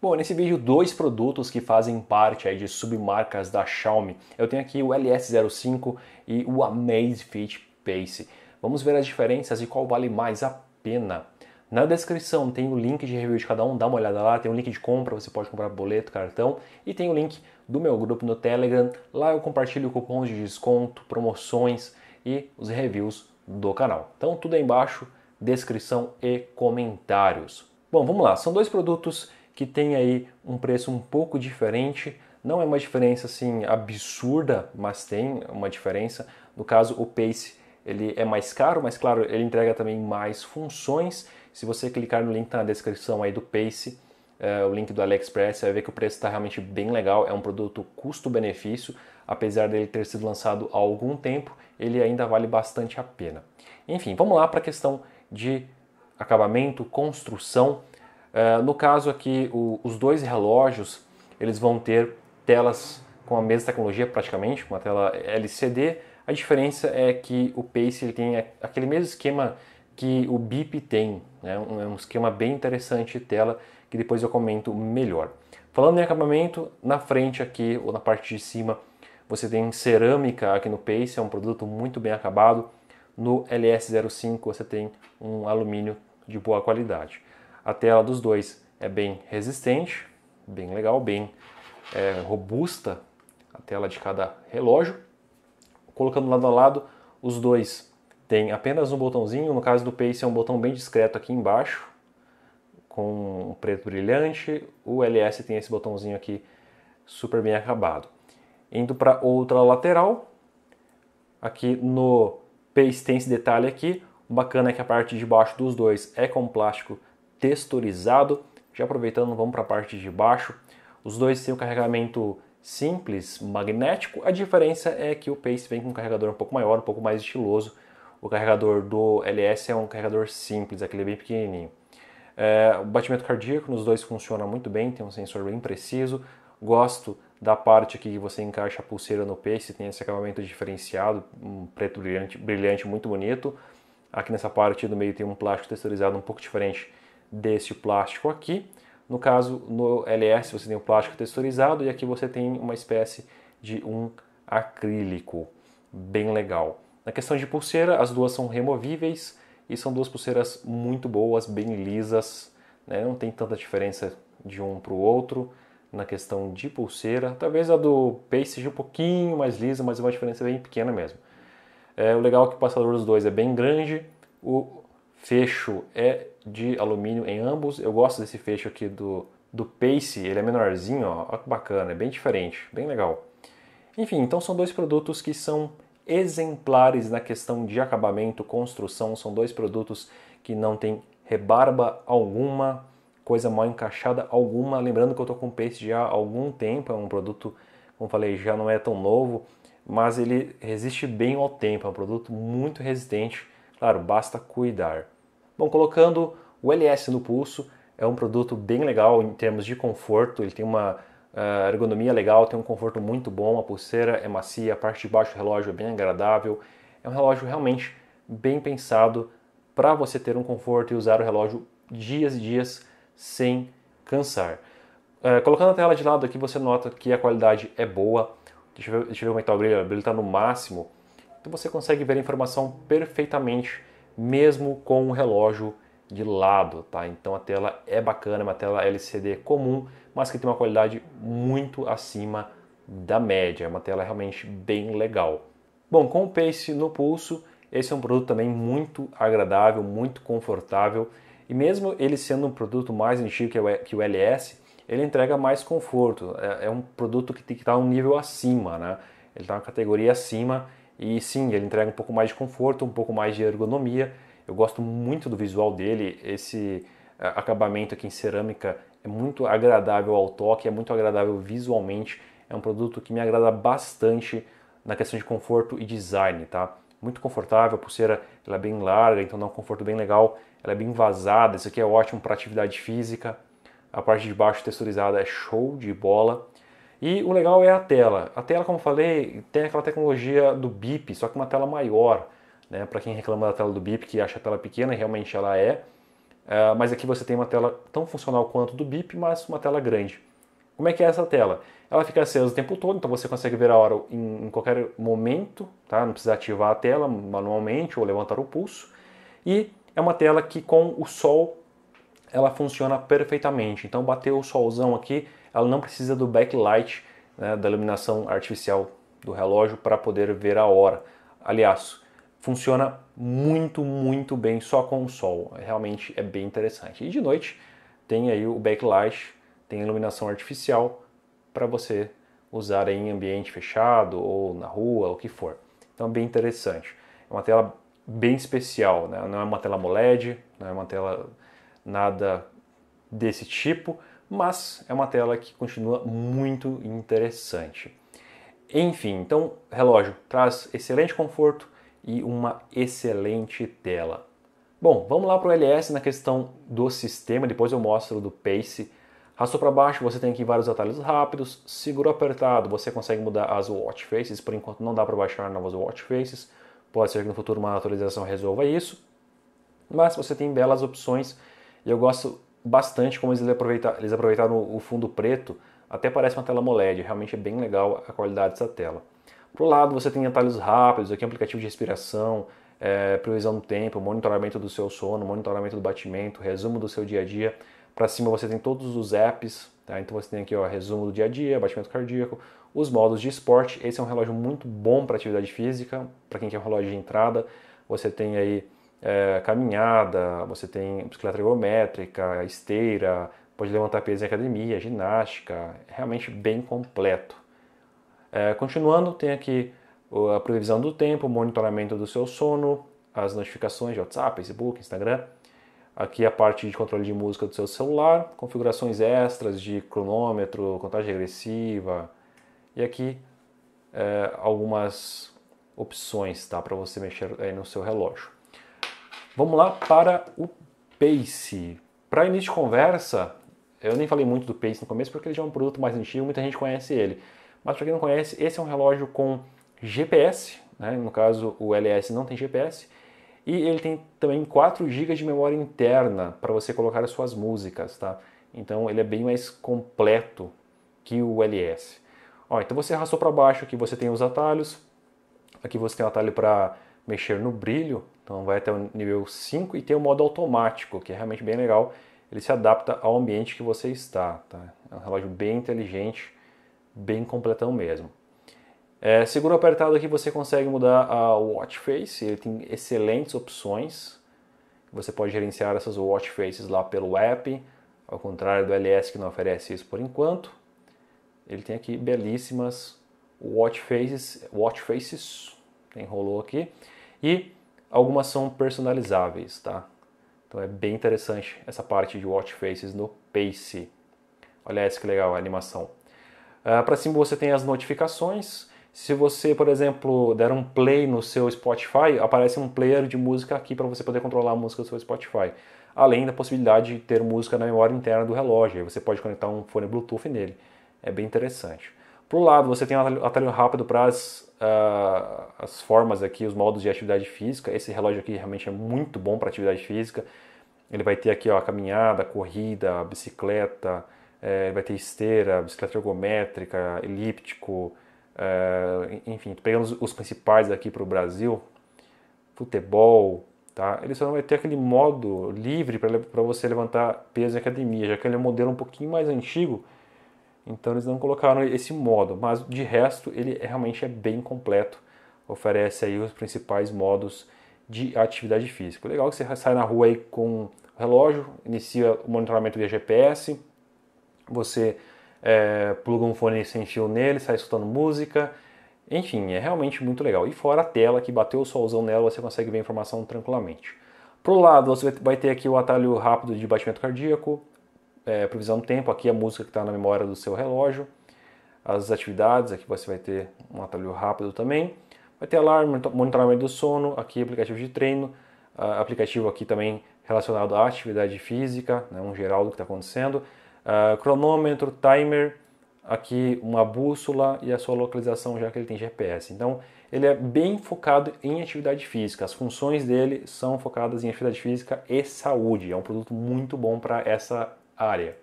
Bom, nesse vídeo dois produtos que fazem parte aí de submarcas da Xiaomi. Eu tenho aqui o LS05 e o Amazfit Pace. Vamos ver as diferenças e qual vale mais a pena. Na descrição tem o link de review de cada um, dá uma olhada lá, tem o link de compra, você pode comprar boleto, cartão e tem o link do meu grupo no Telegram. Lá eu compartilho cupons de desconto, promoções e os reviews do canal. Então tudo aí embaixo, descrição e comentários. Bom, vamos lá, são dois produtos que tem aí um preço um pouco diferente. Não é uma diferença assim absurda, mas tem uma diferença. No caso, o Pace ele é mais caro, mas claro, ele entrega também mais funções. Se você clicar no link tá na descrição aí do Pace, é, o link do AliExpress, você vai ver que o preço está realmente bem legal. É um produto custo-benefício, apesar dele ter sido lançado há algum tempo, ele ainda vale bastante a pena. Enfim, vamos lá para a questão de acabamento, construção. É, no caso aqui, o, os dois relógios eles vão ter telas com a mesma tecnologia praticamente, uma tela LCD. A diferença é que o Pace ele tem aquele mesmo esquema que o BIP tem, né? um, é um esquema bem interessante de tela que depois eu comento melhor. Falando em acabamento, na frente aqui ou na parte de cima você tem cerâmica aqui no Pace, é um produto muito bem acabado. No LS05 você tem um alumínio de boa qualidade. A tela dos dois é bem resistente, bem legal, bem é, robusta a tela de cada relógio. Colocando lado a lado, os dois têm apenas um botãozinho, no caso do Pace é um botão bem discreto aqui embaixo, com um preto brilhante, o LS tem esse botãozinho aqui super bem acabado. Indo para outra lateral, aqui no Pace tem esse detalhe aqui, o bacana é que a parte de baixo dos dois é com plástico texturizado. Já aproveitando, vamos para a parte de baixo. Os dois têm um carregamento simples, magnético. A diferença é que o Pace vem com um carregador um pouco maior, um pouco mais estiloso. O carregador do LS é um carregador simples, aquele bem pequenininho. É, o batimento cardíaco nos dois funciona muito bem, tem um sensor bem preciso. Gosto da parte aqui que você encaixa a pulseira no Pace, tem esse acabamento diferenciado, um preto brilhante, brilhante muito bonito. Aqui nessa parte do meio tem um plástico texturizado um pouco diferente deste plástico aqui. No caso, no LS você tem o um plástico texturizado e aqui você tem uma espécie de um acrílico. Bem legal. Na questão de pulseira, as duas são removíveis e são duas pulseiras muito boas, bem lisas. Né? Não tem tanta diferença de um para o outro na questão de pulseira. Talvez a do Pace seja um pouquinho mais lisa, mas é uma diferença bem pequena mesmo. É, o legal é que o passador dos dois é bem grande. O fecho é de alumínio em ambos. Eu gosto desse fecho aqui do, do Pace, ele é menorzinho, ó, olha que bacana, é bem diferente, bem legal. Enfim, então são dois produtos que são exemplares na questão de acabamento, construção, são dois produtos que não tem rebarba alguma, coisa mal encaixada alguma. Lembrando que eu estou com o Pace já há algum tempo, é um produto, como falei, já não é tão novo, mas ele resiste bem ao tempo, é um produto muito resistente Claro, basta cuidar. Bom, colocando o LS no pulso, é um produto bem legal em termos de conforto, ele tem uma eh, ergonomia legal, tem um conforto muito bom, a pulseira é macia, a parte de baixo do relógio é bem agradável. É um relógio realmente bem pensado para você ter um conforto e usar o relógio dias e dias sem cansar. Uh, colocando a tela de lado aqui, você nota que a qualidade é boa. Deixa eu ver, deixa eu ver como é que tá o brilho. O brilho está no máximo que você consegue ver a informação perfeitamente, mesmo com o relógio de lado, tá? Então a tela é bacana, é uma tela LCD comum, mas que tem uma qualidade muito acima da média. É uma tela realmente bem legal. Bom, com o Pace no pulso, esse é um produto também muito agradável, muito confortável. E mesmo ele sendo um produto mais antigo que o LS, ele entrega mais conforto. É, é um produto que tem que estar um nível acima, né? Ele está uma categoria acima e sim, ele entrega um pouco mais de conforto, um pouco mais de ergonomia. Eu gosto muito do visual dele, esse eh, acabamento aqui em cerâmica é muito agradável ao toque, é muito agradável visualmente. É um produto que me agrada bastante na questão de conforto e design, tá? Muito confortável, a pulseira ela é bem larga, então dá um conforto bem legal. Ela é bem vazada, isso aqui é ótimo para atividade física. A parte de baixo texturizada é show de bola. E o legal é a tela. A tela, como falei, tem aquela tecnologia do bip, só que uma tela maior. Né? Para quem reclama da tela do bip, que acha a tela pequena, realmente ela é. Uh, mas aqui você tem uma tela tão funcional quanto do bip, mas uma tela grande. Como é que é essa tela? Ela fica acesa o tempo todo, então você consegue ver a hora em, em qualquer momento, tá? não precisa ativar a tela manualmente ou levantar o pulso. E é uma tela que com o sol ela funciona perfeitamente. Então bateu o solzão aqui, ela não precisa do backlight, né, da iluminação artificial do relógio para poder ver a hora. Aliás, funciona muito, muito bem só com o sol. Realmente é bem interessante. E de noite tem aí o backlight, tem a iluminação artificial para você usar em ambiente fechado ou na rua, ou o que for. Então é bem interessante. É uma tela bem especial, né? não é uma tela AMOLED, não é uma tela nada desse tipo, mas é uma tela que continua muito interessante. Enfim, então relógio traz excelente conforto e uma excelente tela. Bom, vamos lá para o LS na questão do sistema, depois eu mostro do Pace. Rastou para baixo, você tem aqui vários atalhos rápidos. Seguro apertado, você consegue mudar as watch faces. Por enquanto não dá para baixar novas watch faces. Pode ser que no futuro uma atualização resolva isso. Mas você tem belas opções. Eu gosto bastante como eles aproveitaram, eles aproveitaram o fundo preto, até parece uma tela MOLED, realmente é bem legal a qualidade dessa tela. Pro lado você tem atalhos rápidos, aqui é um aplicativo de respiração, é, previsão do tempo, monitoramento do seu sono, monitoramento do batimento, resumo do seu dia a dia. Para cima você tem todos os apps, tá? então você tem aqui o resumo do dia a dia, batimento cardíaco, os modos de esporte. Esse é um relógio muito bom para atividade física, para quem quer um relógio de entrada. Você tem aí é, caminhada, você tem bicicleta ergométrica, esteira, pode levantar peso em academia, ginástica, é realmente bem completo. É, continuando, tem aqui a previsão do tempo, monitoramento do seu sono, as notificações de WhatsApp, Facebook, Instagram. Aqui a parte de controle de música do seu celular, configurações extras de cronômetro, contagem regressiva. E aqui é, algumas opções tá, para você mexer é, no seu relógio. Vamos lá para o Pace. Para início de conversa, eu nem falei muito do Pace no começo porque ele já é um produto mais antigo, muita gente conhece ele. Mas para quem não conhece, esse é um relógio com GPS, né? no caso o LS não tem GPS, e ele tem também 4 GB de memória interna para você colocar as suas músicas, tá? Então ele é bem mais completo que o LS. Ó, então você arrastou para baixo, aqui você tem os atalhos, aqui você tem o atalho para mexer no brilho, então vai até o nível 5 e tem o modo automático, que é realmente bem legal. Ele se adapta ao ambiente que você está. Tá? É um relógio bem inteligente, bem completão mesmo. É, seguro apertado aqui você consegue mudar a watch face, ele tem excelentes opções. Você pode gerenciar essas watch faces lá pelo app, ao contrário do LS que não oferece isso por enquanto. Ele tem aqui belíssimas watch faces, watch faces, enrolou aqui. E algumas são personalizáveis, tá? Então é bem interessante essa parte de Watch Faces no Pace. Olha essa que legal a animação. Uh, ah, para cima você tem as notificações. Se você, por exemplo, der um play no seu Spotify, aparece um player de música aqui para você poder controlar a música do seu Spotify. Além da possibilidade de ter música na memória interna do relógio, aí você pode conectar um fone Bluetooth nele. É bem interessante. Por um lado, você tem um atalho rápido para as, uh, as formas aqui, os modos de atividade física. Esse relógio aqui realmente é muito bom para atividade física. Ele vai ter aqui ó, a caminhada, a corrida, a bicicleta, é, vai ter esteira, bicicleta ergométrica, elíptico, é, enfim, pegando os principais aqui para o Brasil, futebol, tá? Ele só não vai ter aquele modo livre para você levantar peso em academia, já que ele é um modelo um pouquinho mais antigo, então eles não colocaram esse modo, mas de resto ele é, realmente é bem completo. Oferece aí os principais modos de atividade física. Legal é que você sai na rua aí com o relógio, inicia o monitoramento via GPS, você é, pluga um fone sem fio nele, sai escutando música. Enfim, é realmente muito legal. E fora a tela, que bateu o solzão nela, você consegue ver a informação tranquilamente. Pro lado, você vai ter aqui o atalho rápido de batimento cardíaco, é, previsão do tempo, aqui a música que está na memória do seu relógio, as atividades, aqui você vai ter um atalho rápido também, vai ter alarme, monitoramento do sono, aqui aplicativo de treino, uh, aplicativo aqui também relacionado à atividade física, né, um geral do que está acontecendo, uh, cronômetro, timer, aqui uma bússola e a sua localização, já que ele tem GPS. Então, ele é bem focado em atividade física. As funções dele são focadas em atividade física e saúde. É um produto muito bom para essa área.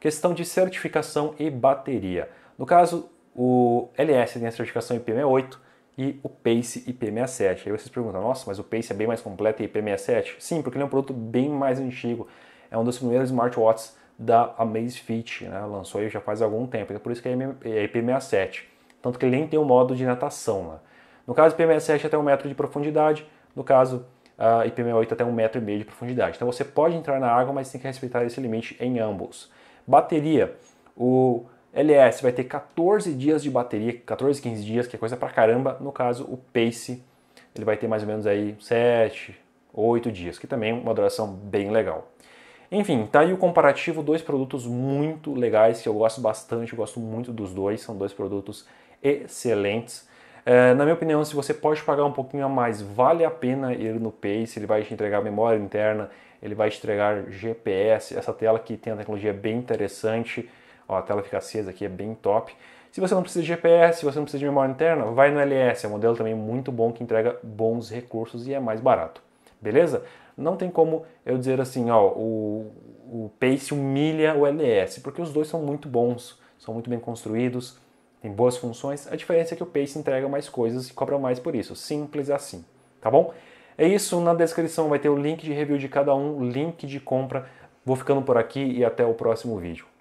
Questão de certificação e bateria. No caso, o LS tem a certificação IP68 e o Pace IP67. Aí vocês perguntam, nossa, mas o Pace é bem mais completo e IP67? Sim, porque ele é um produto bem mais antigo. É um dos primeiros smartwatches da Amazfit, né? lançou aí já faz algum tempo, então por isso que é IP67. É Tanto que ele nem tem o um modo de natação. Né? No caso, IP67 é até um metro de profundidade, no caso uh, e pm até 1,5 metro e meio de profundidade. Então você pode entrar na água, mas tem que respeitar esse limite em ambos. Bateria. O LS vai ter 14 dias de bateria, 14, 15 dias, que é coisa pra caramba. No caso, o Pace, ele vai ter mais ou menos aí 7, 8 dias, que também é uma duração bem legal. Enfim, tá aí o comparativo, dois produtos muito legais que eu gosto bastante, eu gosto muito dos dois, são dois produtos excelentes. É, na minha opinião, se você pode pagar um pouquinho a mais, vale a pena ir no Pace, ele vai te entregar memória interna, ele vai te entregar GPS, essa tela que tem uma tecnologia é bem interessante, ó, a tela fica acesa aqui, é bem top. Se você não precisa de GPS, se você não precisa de memória interna, vai no LS, é um modelo também muito bom que entrega bons recursos e é mais barato. Beleza? Não tem como eu dizer assim, ó, o, o Pace humilha o LS, porque os dois são muito bons, são muito bem construídos, tem boas funções. A diferença é que o Pace entrega mais coisas e cobra mais por isso. Simples assim, tá bom? É isso, na descrição vai ter o link de review de cada um, link de compra. Vou ficando por aqui e até o próximo vídeo.